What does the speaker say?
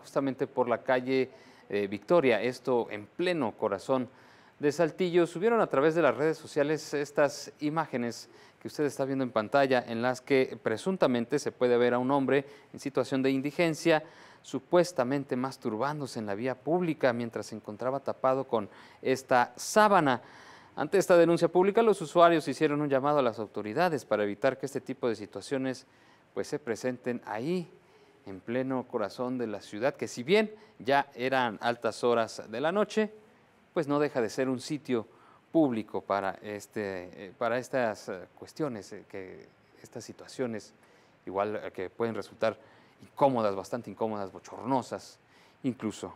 justamente por la calle eh, Victoria, esto en pleno corazón de Saltillo, subieron a través de las redes sociales estas imágenes que usted está viendo en pantalla, en las que presuntamente se puede ver a un hombre en situación de indigencia, supuestamente masturbándose en la vía pública mientras se encontraba tapado con esta sábana. Ante esta denuncia pública, los usuarios hicieron un llamado a las autoridades para evitar que este tipo de situaciones pues, se presenten ahí en pleno corazón de la ciudad, que si bien ya eran altas horas de la noche, pues no deja de ser un sitio público para, este, eh, para estas eh, cuestiones, eh, que, estas situaciones, igual que pueden resultar incómodas, bastante incómodas, bochornosas, incluso.